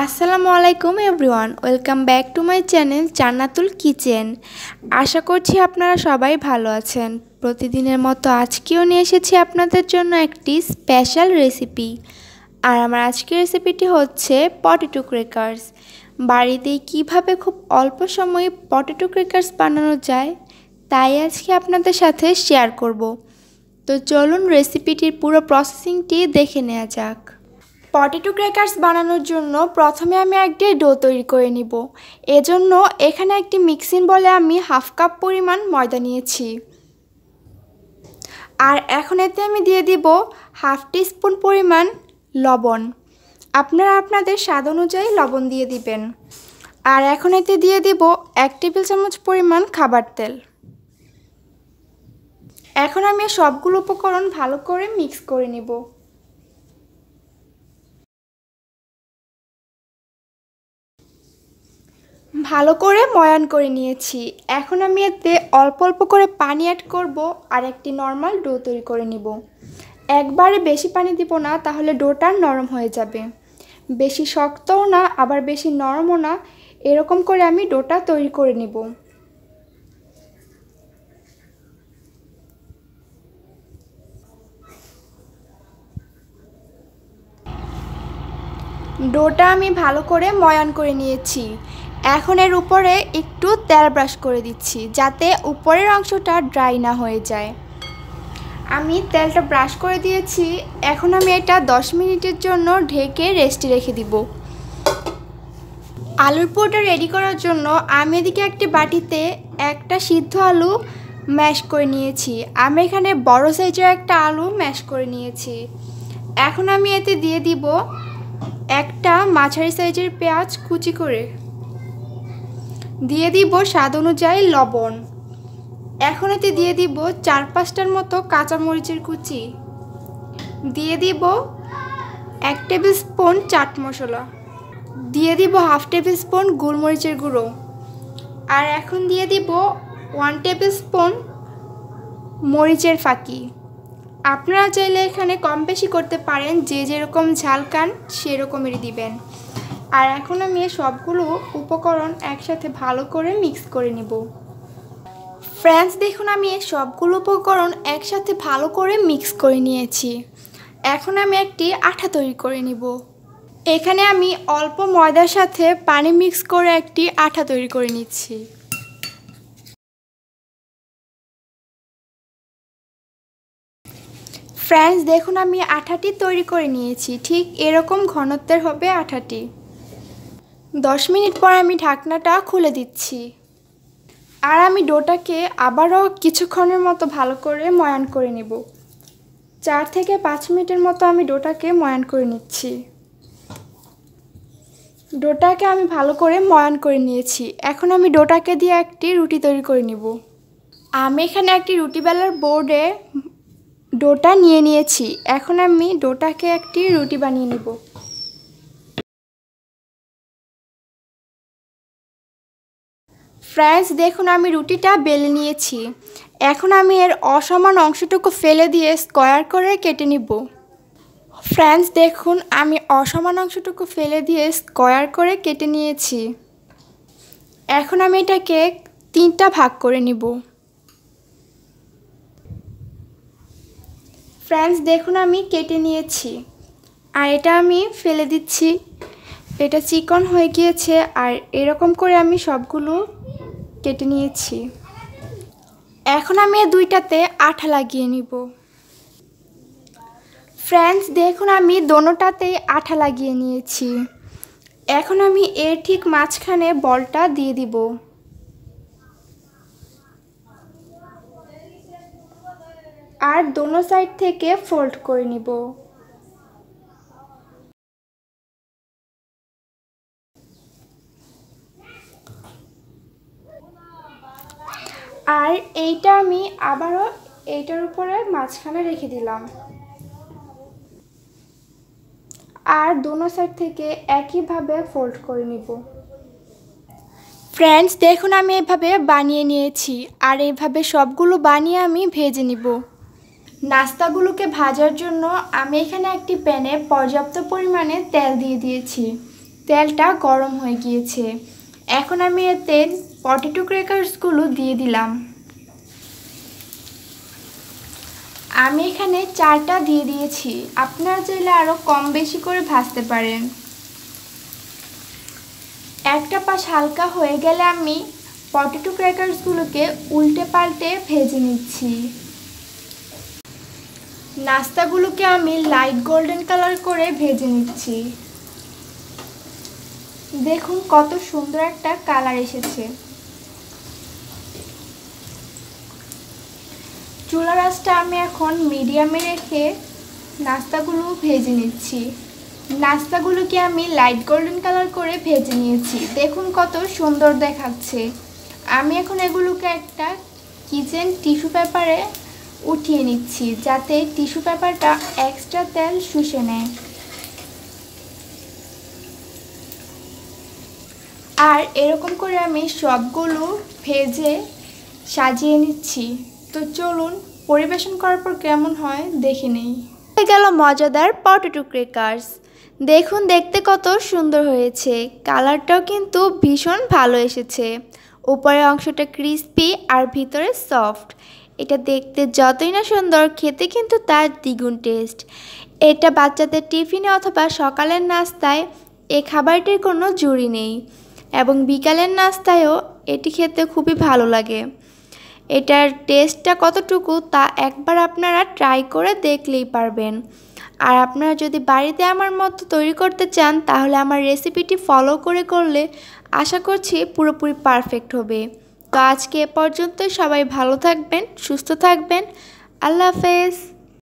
আসসালামু আলাইকুম everyone welcome back to my channel Channatul kitchen আশা করছি আপনারা সবাই ভালো আছেন প্রতিদিনের মতো আজকেও নিয়ে এসেছি আপনাদের জন্য একটি স্পেশাল রেসিপি আর আমার আজকের রেসিপিটি হচ্ছে পটেটো ক্রেকার্স বাড়িতেই কিভাবে খুব অল্প সময়ে পটেটো ক্রেকার্স বানানো যায় তাই আজকে আপনাদের সাথে শেয়ার করব তো চলুন রেসিপিটির পুরো প্রসেসিংটি দেখে নেওয়া যাক পটেটো ক্র্যাকার্স বানানোর জন্য প্রথমে আমি একটি ডো তৈরি করে নিব এজন্য এখানে একটি মিক্সিং বলে আমি হাফ কাপ পরিমাণ ময়দা নিয়েছি আর এখন এতে আমি দিয়ে দিব হাফ টিস্পুন পরিমাণ লবণ আপনারা আপনাদের স্বাদ অনুযায়ী লবণ দিয়ে দিবেন আর এখন এতে দিয়ে দিব এক টেবিল চামচ পরিমাণ খাবার তেল এখন আমি সবগুলো উপকরণ ভালো করে মিক্স করে নিব ভালো করে ময়ান করে নিয়েছি এখন আমি এতে অল্প অল্প করে পানি অ্যাড করব আর একটি নর্মাল ডো তৈরি করে নিব একবারে বেশি পানি দিব না তাহলে ডোটা নরম হয়ে যাবে বেশি শক্তও না আবার বেশি নরমও না এরকম করে আমি ডোটা তৈরি করে নিব ডোটা আমি ভালো করে ময়ান করে নিয়েছি এখন এর উপরে একটু তেল ব্রাশ করে দিচ্ছি যাতে উপরের অংশটা ড্রাই না হয়ে যায় আমি তেলটা ব্রাশ করে দিয়েছি এখন আমি এটা 10 মিনিটের জন্য ঢেকে রেস্টে রেখে দিব আলুর পোটা রেডি করার জন্য আমি এদিকে একটি বাটিতে একটা সিদ্ধ আলু ম্যাশ করে নিয়েছি আমি এখানে বড় সাইজের একটা আলু ম্যাশ করে নিয়েছি এখন আমি এতে দিয়ে দিব একটা মাঝারি সাইজের পেঁয়াজ কুচি করে দিয়ে দিব স্বাদ অনুযায়ী লবণ এখন এতে দিয়ে দিব চার পাঁচটার মতো কাঁচামরিচের কুচি দিয়ে দিব এক টেবিল স্পুন চাট মশলা দিয়ে দিব হাফ টেবিল স্পুন গোলমরিচের গুঁড়ো আর এখন দিয়ে দিব ওয়ান টেবিল স্পুন মরিচের ফাঁকি আপনারা চাইলে এখানে কম বেশি করতে পারেন যে যেরকম ঝাল কান সেরকমেরই দিবেন আর এখন আমি সবগুলো উপকরণ একসাথে ভালো করে মিক্স করে নেব ফ্রেন্ডস দেখুন আমি সবগুলো উপকরণ একসাথে ভালো করে মিক্স করে নিয়েছি এখন আমি একটি আঠা তৈরি করে নিব এখানে আমি অল্প ময়দার সাথে পানি মিক্স করে একটি আঠা তৈরি করে নিচ্ছি ফ্রেন্ডস দেখুন আমি আঠাটি তৈরি করে নিয়েছি ঠিক এরকম ঘনত্বের হবে আঠাটি দশ মিনিট পর আমি ঢাকনাটা খুলে দিচ্ছি আর আমি ডোটাকে আবারও কিছুক্ষণের মতো ভালো করে ময়ান করে নেব চার থেকে পাঁচ মিনিটের মতো আমি ডোটাকে ময়ান করে নিচ্ছি ডোটাকে আমি ভালো করে ময়ান করে নিয়েছি এখন আমি ডোটাকে দিয়ে একটি রুটি তৈরি করে নেব আমি এখানে একটি রুটি বেলার বোর্ডে ডোটা নিয়ে নিয়েছি এখন আমি ডোটাকে একটি রুটি বানিয়ে নেব ফ্রেন্ডস দেখুন আমি রুটিটা বেলে নিয়েছি এখন আমি এর অসমান অংশটুকু ফেলে দিয়ে স্কোয়ার করে কেটে নিব ফ্রেন্ডস দেখুন আমি অসমান অংশটুকু ফেলে দিয়ে স্কোয়ার করে কেটে নিয়েছি এখন আমি এটাকে তিনটা ভাগ করে নিব ফ্রেন্ডস দেখুন আমি কেটে নিয়েছি আর এটা আমি ফেলে দিচ্ছি এটা চিকন হয়ে গিয়েছে আর এরকম করে আমি সবগুলো কেটে নিয়েছি এখন আমি দুইটাতে আঠা লাগিয়ে নিব ফ্রেন্ডস দেখুন আমি দোনোটাতেই আঠা লাগিয়ে নিয়েছি এখন আমি এর ঠিক মাঝখানে বলটা দিয়ে দিব আর দোনো সাইড থেকে ফোল্ড করে নিব আর এইটা আমি আবারও এইটার উপরে মাঝখানে রেখে দিলাম আর দোনো সাইড থেকে একইভাবে ফোল্ড করে নিব ফ্রেন্ডস দেখুন আমি এভাবে বানিয়ে নিয়েছি আর এইভাবে সবগুলো বানিয়ে আমি ভেজে নিব নাস্তাগুলোকে ভাজার জন্য আমি এখানে একটি প্যানে পর্যাপ্ত পরিমাণে তেল দিয়ে দিয়েছি তেলটা গরম হয়ে গিয়েছে এখন আমি এতে পটেটো ক্র্যাকার্সগুলো দিয়ে দিলাম আমি এখানে চারটা দিয়ে দিয়েছি আপনারা চাইলে আরও কম বেশি করে ভাজতে পারেন একটা পাশ হালকা হয়ে গেলে আমি পটেটো ক্র্যাকার্সগুলোকে উল্টে পাল্টে ভেজে নিচ্ছি নাস্তাগুলোকে আমি লাইট গোল্ডেন কালার করে ভেজে নিচ্ছি দেখুন কত সুন্দর একটা কালার এসেছে চুলা রাসটা আমি এখন মিডিয়ামে রেখে নাস্তাগুলো ভেজে নিচ্ছি নাস্তাগুলোকে আমি লাইট গোল্ডেন কালার করে ভেজে নিয়েছি দেখুন কত সুন্দর দেখাচ্ছে আমি এখন এগুলোকে একটা কিচেন টিস্যু পেপারে উঠিয়ে নিচ্ছি যাতে টিস্যু পেপারটা এক্সট্রা তেল শুষে নেয় আর এরকম করে আমি সবগুলো ভেজে সাজিয়ে নিচ্ছি তো চলুন পরিবেশন করার পর কেমন হয় দেখে নেই হয়ে গেল মজাদার পটেটো ক্রেকার্স দেখুন দেখতে কত সুন্দর হয়েছে কালারটাও কিন্তু ভীষণ ভালো এসেছে উপরের অংশটা ক্রিস্পি আর ভিতরে সফট এটা দেখতে যতই না সুন্দর খেতে কিন্তু তার দ্বিগুণ টেস্ট এটা বাচ্চাদের টিফিনে অথবা সকালের নাস্তায় এ খাবারটির কোনো জুড়ি নেই এবং বিকালের নাস্তায়ও এটি খেতে খুবই ভালো লাগে এটার টেস্টটা কতটুকু তা একবার আপনারা ট্রাই করে দেখলেই পারবেন আর আপনারা যদি বাড়িতে আমার মতো তৈরি করতে চান তাহলে আমার রেসিপিটি ফলো করে করলে আশা করছি পুরোপুরি পারফেক্ট হবে তো আজকে এ পর্যন্ত সবাই ভালো থাকবেন সুস্থ থাকবেন আল্লাহ হাফেজ